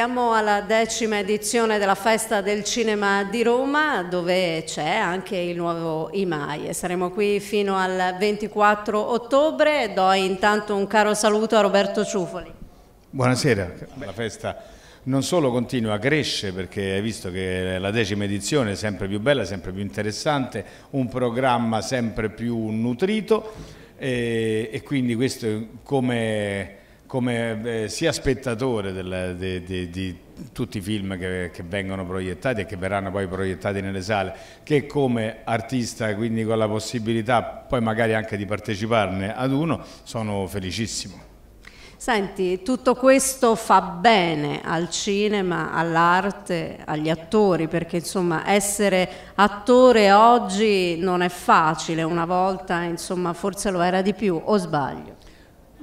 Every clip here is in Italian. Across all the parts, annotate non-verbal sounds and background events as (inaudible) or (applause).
Siamo alla decima edizione della Festa del Cinema di Roma dove c'è anche il nuovo IMAI saremo qui fino al 24 ottobre. Do intanto un caro saluto a Roberto Ciufoli. Buonasera, la festa non solo continua, cresce perché hai visto che la decima edizione è sempre più bella, sempre più interessante, un programma sempre più nutrito e, e quindi questo come come eh, sia spettatore di, di, tutti i film che, che, vengono proiettati e che verranno poi proiettati nelle sale, che come artista, quindi con la possibilità poi magari anche di parteciparne ad uno, sono felicissimo. Senti, tutto questo fa bene al cinema, all'arte, agli attori, perché insomma essere attore oggi non è facile, una volta insomma forse lo era di più, o sbaglio?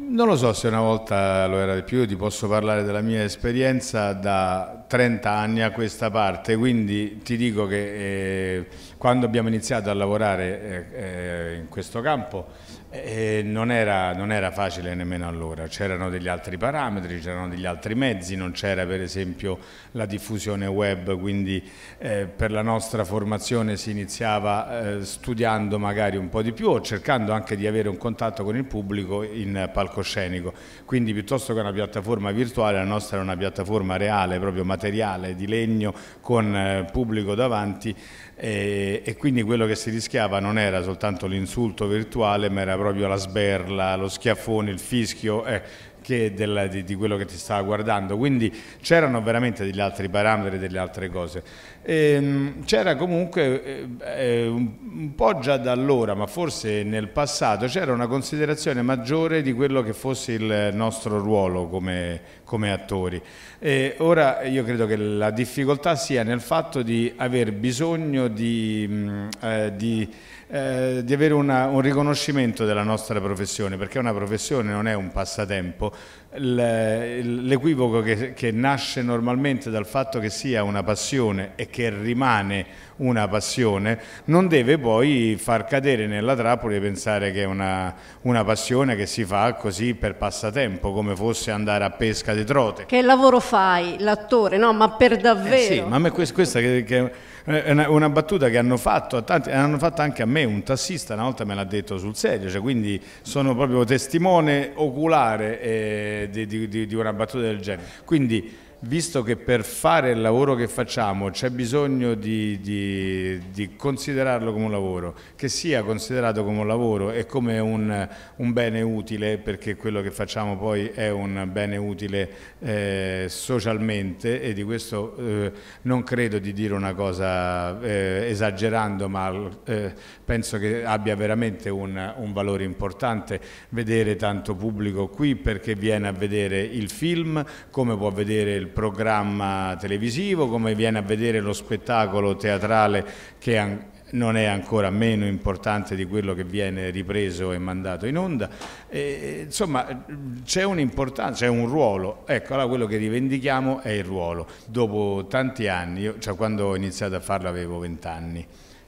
Non lo so se una volta lo era di più, ti posso parlare della mia esperienza da 30 anni a questa parte, quindi ti dico che eh, quando abbiamo iniziato a lavorare eh, eh, in questo campo eh, non, era, non, era, facile nemmeno allora, c'erano degli altri parametri, c'erano degli altri mezzi, non c'era per esempio la diffusione web, quindi eh, per la nostra formazione si iniziava eh, studiando magari un po' di più o cercando anche di avere un contatto con il pubblico in palcoscenico, quindi piuttosto che una piattaforma virtuale la nostra era una piattaforma reale, proprio materiale materiale di legno con eh, pubblico davanti e, e quindi quello che si rischiava non era soltanto l'insulto virtuale ma era proprio la sberla, lo schiaffone, il fischio. Eh, che del, di, di, quello che ti stava guardando, quindi c'erano veramente degli altri parametri, delle altre cose. Ehm, c'era comunque eh, eh un po' già da allora, ma forse nel passato, c'era una considerazione maggiore di quello che fosse il nostro ruolo come, come attori. E ora io credo che la difficoltà sia nel fatto di aver bisogno di, mm, eh, di eh, di avere una, un riconoscimento della nostra professione, perché una professione non è un passatempo. L'equivoco che, che nasce normalmente dal fatto che sia una passione e che rimane una passione, non deve poi far cadere nella trappola e pensare che è una, una, passione che si fa così per passatempo, come fosse andare a pesca di trote. Che lavoro fai, l'attore? No, ma per davvero. Eh sì, ma a me questa che, che eh, una, una, battuta che hanno fatto a tanti, hanno fatto anche a me, un tassista una volta me l'ha detto sul serio, cioè, quindi sono proprio testimone oculare eh, di, di, di una battuta del genere. Quindi visto che per fare il lavoro che facciamo c'è bisogno di, di, di, considerarlo come un lavoro, che sia considerato come un lavoro e come un, un bene utile, perché quello che facciamo poi è un bene utile eh, socialmente e di questo eh, non credo di dire una cosa eh, esagerando, ma eh, penso che abbia veramente un, un valore importante vedere tanto pubblico qui perché viene a vedere il film, come può vedere il programma televisivo, come viene a vedere lo spettacolo teatrale che non è ancora meno importante di quello che viene ripreso e mandato in onda. E, insomma, c'è un'importanza, c'è un ruolo. Ecco, allora quello che rivendichiamo è il ruolo. Dopo tanti anni, io, cioè quando ho iniziato a farlo avevo vent'anni,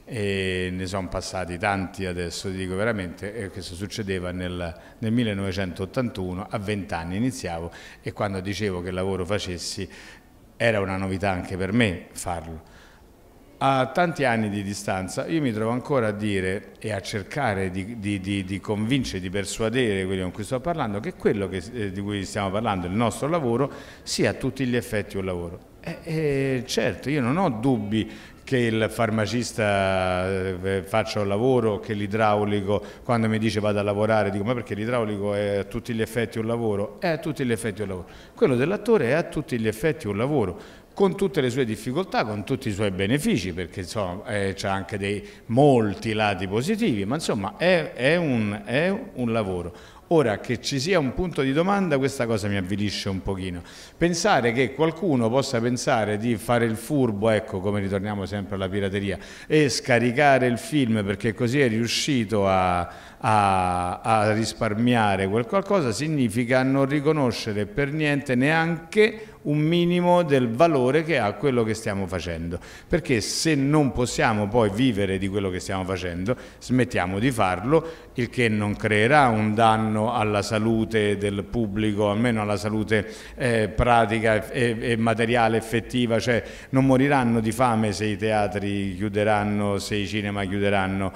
e ne sono passati tanti adesso, ti dico veramente, questo eh, succedeva nel, nel 1981, a 20 anni iniziavo e quando dicevo che lavoro facessi era una novità anche per me farlo. A tanti anni di distanza io mi trovo ancora a dire e a cercare di, di, di, di convincere, di persuadere quelli con cui sto parlando che quello che, eh, di cui stiamo parlando, il nostro lavoro, sia a tutti gli effetti un lavoro eh, eh, certo, io non ho dubbi che il farmacista eh, eh, faccia un lavoro, che l'idraulico quando mi dice vado a lavorare, dico ma perché l'idraulico è a tutti gli effetti un lavoro? È a tutti gli effetti un lavoro. Quello dell'attore è a tutti gli effetti un lavoro, con tutte le sue difficoltà, con tutti i suoi benefici, perché insomma eh, c'ha anche dei molti lati positivi, ma insomma è, è, un, è un lavoro. Ora che ci sia un punto di domanda questa cosa mi avvilisce un pochino. Pensare che qualcuno possa pensare di fare il furbo, ecco come ritorniamo sempre alla pirateria, e scaricare il film perché così è riuscito a, a, a risparmiare qualcosa significa non riconoscere per niente neanche un minimo del valore che ha quello che stiamo facendo, perché se non possiamo poi vivere di quello che stiamo facendo, smettiamo di farlo, il che non creerà un danno alla salute del pubblico, almeno alla salute eh, pratica e, e materiale effettiva, cioè non moriranno di fame se i teatri chiuderanno, se i cinema chiuderanno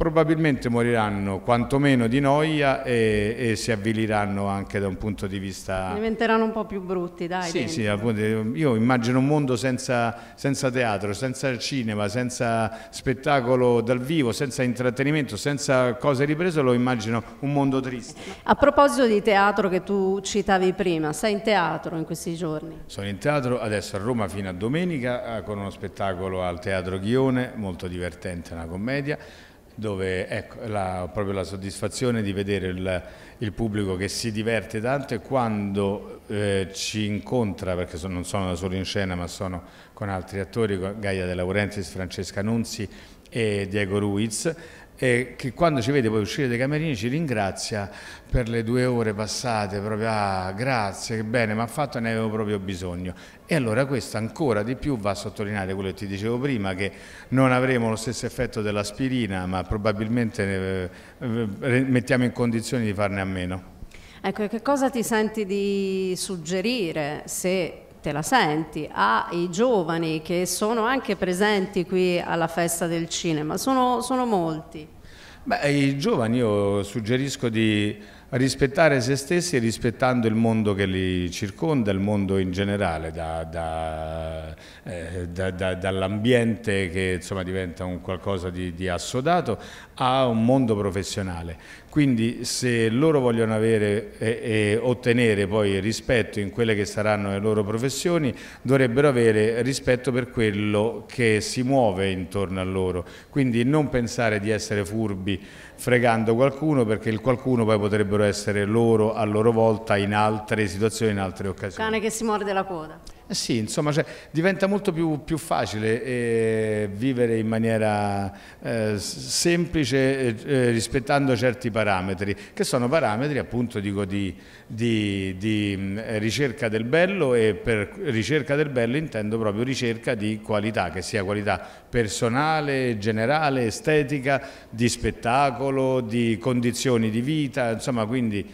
probabilmente moriranno quantomeno di noia e, e, si avviliranno anche da un punto di vista... Diventeranno un po' più brutti, dai. Sì, dentro. sì, appunto, io immagino un mondo senza, senza, teatro, senza cinema, senza spettacolo dal vivo, senza intrattenimento, senza cose riprese, lo immagino un mondo triste. A proposito di teatro che tu citavi prima, sei in teatro in questi giorni? Sono in teatro adesso a Roma fino a domenica eh, con uno spettacolo al Teatro Ghione, molto divertente, una commedia dove ecco, la, proprio la soddisfazione di vedere il, il, pubblico che si diverte tanto e quando eh, ci incontra, perché sono, non sono da solo in scena ma sono con altri attori, con Gaia De Laurentiis, Francesca Nunzi e Diego Ruiz, e che quando ci vede poi uscire dai camerini ci ringrazia per le due ore passate, proprio ah grazie, che bene, ma fatto ne avevo proprio bisogno. E allora questo ancora di più va a sottolineare quello che ti dicevo prima, che non avremo lo stesso effetto dell'aspirina, ma probabilmente eh, eh, eh, mettiamo in condizioni di farne a meno. Ecco, che cosa ti senti di suggerire se te la senti, ai giovani che sono anche presenti qui alla festa del cinema, sono, sono molti. Beh, i giovani io suggerisco di rispettare se stessi rispettando il mondo che li circonda, il mondo in generale, da, da, eh, da, dall'ambiente che insomma, diventa un qualcosa di, di, assodato a un mondo professionale. Quindi se loro vogliono avere e, e ottenere poi rispetto in quelle che saranno le loro professioni, dovrebbero avere rispetto per quello che si muove intorno a loro. Quindi non pensare di essere furbi B, fregando qualcuno perché il qualcuno poi potrebbero essere loro a loro volta in altre situazioni, in altre occasioni. Cane che si morde la coda. Eh sì, insomma, cioè, diventa molto più, più facile eh, vivere in maniera eh, semplice eh, eh, rispettando certi parametri, che sono parametri appunto dico, di, di, di, mm, ricerca del bello e per ricerca del bello intendo proprio ricerca di qualità, che sia qualità personale, generale, estetica, di spettacolo, di condizioni di vita, insomma quindi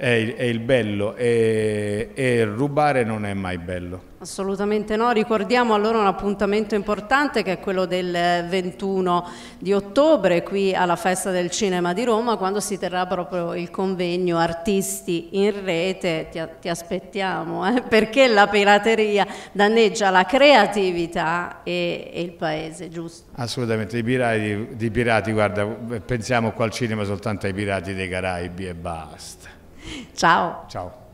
è il, è il bello e, e, rubare non è mai bello. Assolutamente no, ricordiamo allora un appuntamento importante che è quello del 21 di ottobre qui alla Festa del Cinema di Roma quando si terrà proprio il convegno Artisti in rete, ti, ti aspettiamo, eh? (laughs) perché la pirateria danneggia la creatività e, e il paese, giusto? Assolutamente, i pirati, di pirati, guarda, pensiamo qua al cinema soltanto ai pirati dei Caraibi e basta. Ciao. Ciao.